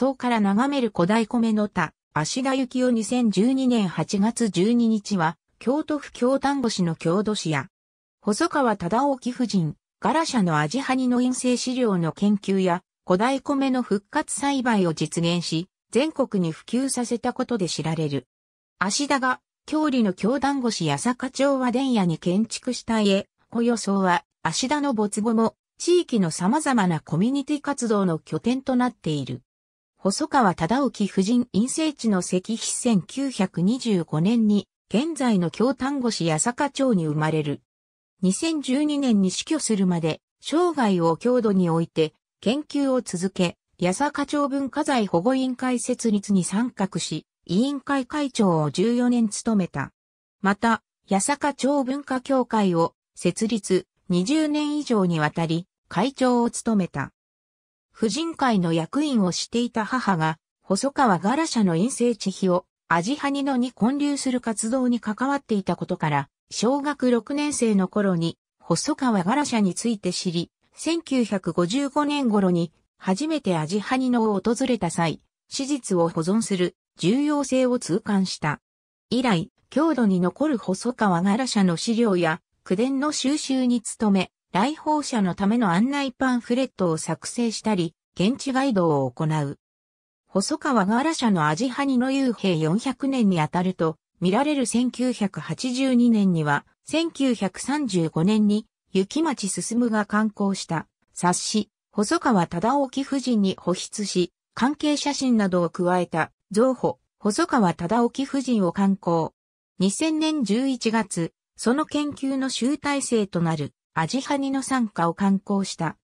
塔から眺める古代米の田、足田幸夫2012年8月12日は、京都府京丹後市の郷土史や、細川忠興夫人、ガラシャのアジハニの陰性資料の研究や、古代米の復活栽培を実現し、全国に普及させたことで知られる。足田が、郷里の京丹後市八坂町和田屋に建築した家、小予想は、足田の没後も、地域の様々なコミュニティ活動の拠点となっている。細川忠興夫人陰性地の石碑1925年に、現在の京丹後市八坂町に生まれる。2012年に死去するまで、生涯を郷土において、研究を続け、八坂町文化財保護委員会設立に参画し、委員会会長を14年務めた。また、八坂町文化協会を設立20年以上にわたり、会長を務めた。婦人会の役員をしていた母が、細川ガラシャの陰性地比を、アジハニノに混流する活動に関わっていたことから、小学6年生の頃に、細川ガラシャについて知り、1955年頃に、初めてアジハニノを訪れた際、史実を保存する重要性を痛感した。以来、郷土に残る細川ガラシャの資料や、区伝の収集に努め、来訪者のための案内パンフレットを作成したり、現地ガイドを行う。細川ガ社のアジハニの遊兵400年にあたると、見られる1982年には、1935年に、雪町進が刊行した冊子、細川忠興夫人に保筆し、関係写真などを加えた、造歩、細川忠興夫人を刊行。2000年11月、その研究の集大成となる、アジハニの参加を観光した。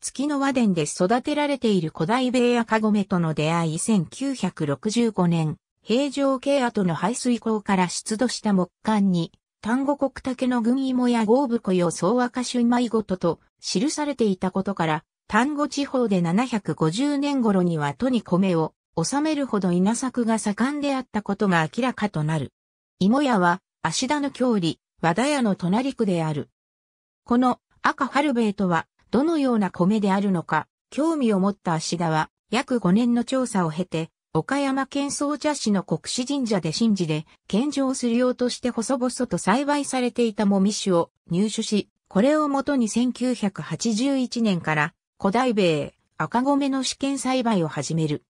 月の和殿で育てられている古代米赤米との出会い1965年、平城京跡の排水口から出土した木管に、丹後国竹の群芋や豪武庫用総赤春米ごとと記されていたことから、丹後地方で750年頃には都に米を収めるほど稲作が盛んであったことが明らかとなる。芋屋は、芦田の郷里、和田屋の隣区である。この赤春兵衛とはどのような米であるのか、興味を持った芦田は約5年の調査を経て、岡山県総茶市の国士神社で神事で、献上するようとして細々と栽培されていたもみ酒を入手し、これをもとに1981年から古代米赤米の試験栽培を始める。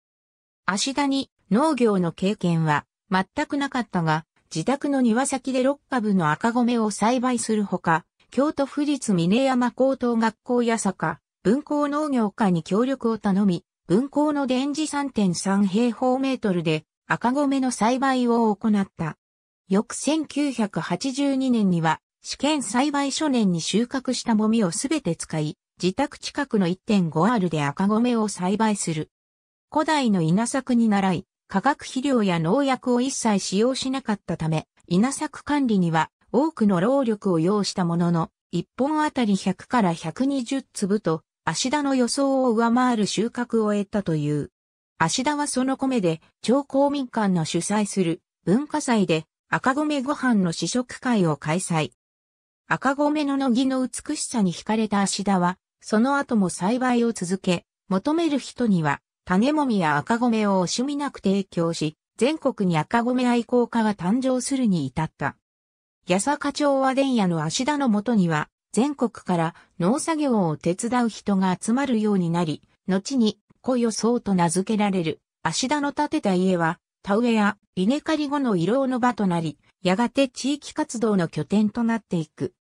芦田に農業の経験は全くなかったが、自宅の庭先で6株の赤米を栽培するほか、京都府立峰山高等学校八坂、文工農業科に協力を頼み、文工の電磁3.3平方メートルで赤米の栽培を行った。翌1982年には、試験栽培初年に収穫したもみをすべて使い、自宅近くの1.5 r で赤米を栽培する。古代の稲作に習い、化学肥料や農薬を一切使用しなかったため、稲作管理には多くの労力を要したものの、1本あたり100から120粒と、足田の予想を上回る収穫を得たという。足田はその米で、超公民館の主催する文化祭で赤米ご飯の試食会を開催。赤米の乃木の美しさに惹かれた足田は、その後も栽培を続け、求める人には、種もみや赤米を惜しみなく提供し、全国に赤米愛好家が誕生するに至った。八坂町和田屋の芦田のもとには、全国から農作業を手伝う人が集まるようになり、後に、小予想と名付けられる、芦田の建てた家は、田植えや稲刈り後の慰労の場となり、やがて地域活動の拠点となっていく。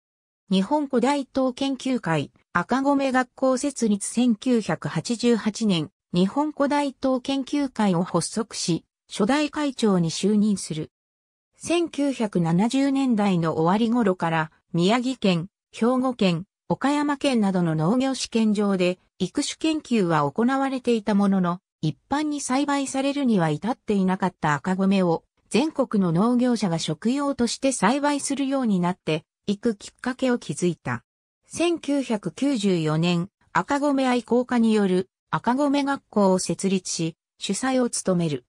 日本古代島研究会赤米学校設立1988年、日本古代島研究会を発足し、初代会長に就任する。1970年代の終わり頃から宮城県、兵庫県、岡山県などの農業試験場で育種研究は行われていたものの、一般に栽培されるには至っていなかった赤米を全国の農業者が食用として栽培するようになっていくきっかけを築いた。1994年、赤米愛好家による赤米学校を設立し、主催を務める。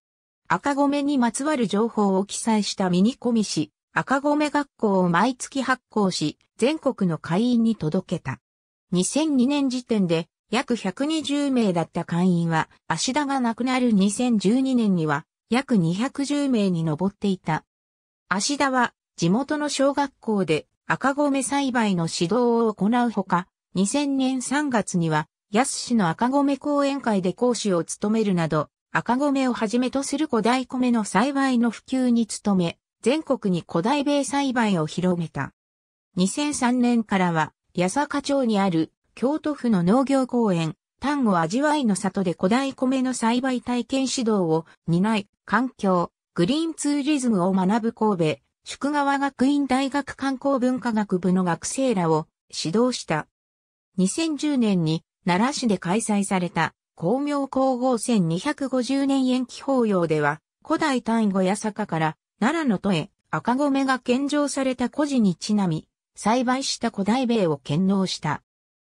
赤米にまつわる情報を記載したミニコミ誌、赤米学校を毎月発行し、全国の会員に届けた。2002年時点で約120名だった会員は、足田が亡くなる2012年には約210名に上っていた。足田は地元の小学校で赤米栽培の指導を行うほか、2000年3月には安市の赤米講演会で講師を務めるなど、赤米をはじめとする古代米の栽培の普及に努め、全国に古代米栽培を広めた。2003年からは、八坂町にある京都府の農業公園、丹後味わいの里で古代米の栽培体験指導を担い、環境、グリーンツーリズムを学ぶ神戸、宿川学院大学観光文化学部の学生らを指導した。2010年に奈良市で開催された光明皇后1250年延期法要では、古代単語や坂から奈良の都へ赤米が献上された古事にちなみ、栽培した古代米を献納した。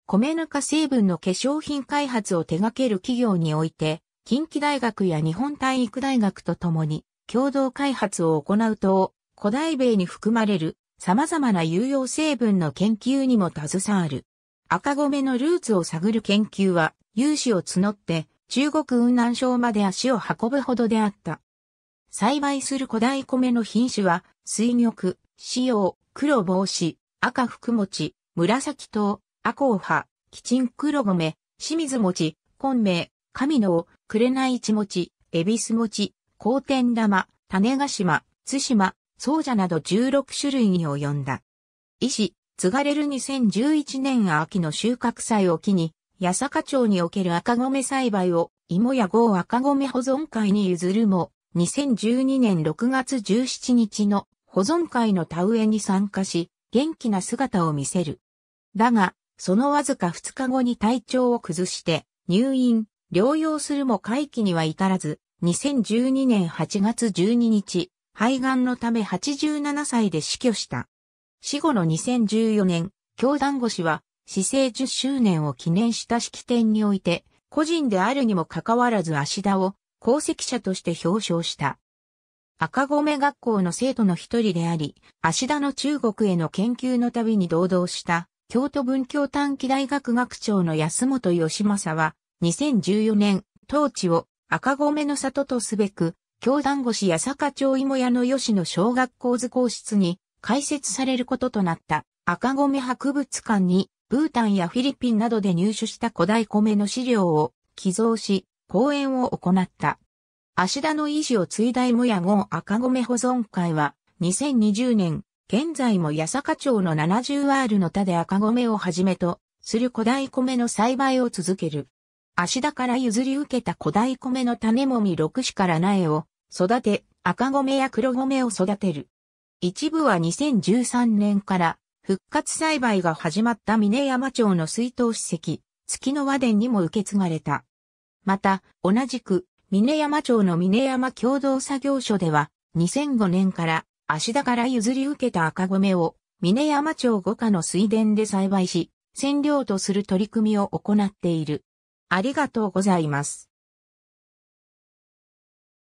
米ぬか成分の化粧品開発を手掛ける企業において、近畿大学や日本体育大学とともに共同開発を行うと、古代米に含まれる様々な有用成分の研究にも携わる。赤米のルーツを探る研究は、有志を募って、中国雲南省まで足を運ぶほどであった。栽培する古代米の品種は、水玉、塩、黒帽子、赤福餅、紫糖、赤お葉、キチン黒米、清水餅、昆明、神の、紅市餅、恵比寿餅、高天玉、種ヶ島、津島、宗者など16種類に及んだ。医師、継がれる2011年秋の収穫祭を機に、八坂町における赤米栽培を、芋や豪赤米保存会に譲るも、2012年6月17日の保存会の田植えに参加し、元気な姿を見せる。だが、そのわずか2日後に体調を崩して、入院、療養するも回帰には至らず、2012年8月12日、肺がんのため87歳で死去した。死後の2014年、教団越しは、死生10周年を記念した式典において、個人であるにもかかわらず足田を功績者として表彰した。赤米学校の生徒の一人であり、足田の中国への研究の旅に同道した、京都文教短期大学学長の安本義正は、2014年、当地を赤米の里とすべく、教団越や坂町芋屋の吉野小学校図工室に開設されることとなった赤米博物館にブータンやフィリピンなどで入手した古代米の資料を寄贈し、講演を行った。足田の意志を継いだいやご号赤米保存会は2020年、現在も八坂町の70 r ールの田で赤米をはじめとする古代米の栽培を続ける。足田から譲り受けた古代米の種もみ6種から苗を育て、赤米や黒米を育てる。一部は2013年から復活栽培が始まった峰山町の水筒史跡、月の和殿にも受け継がれた。また、同じく、峰山町の峰山共同作業所では、2005年から足田から譲り受けた赤米を、峰山町五家の水田で栽培し、染料とする取り組みを行っている。ありがとうございます。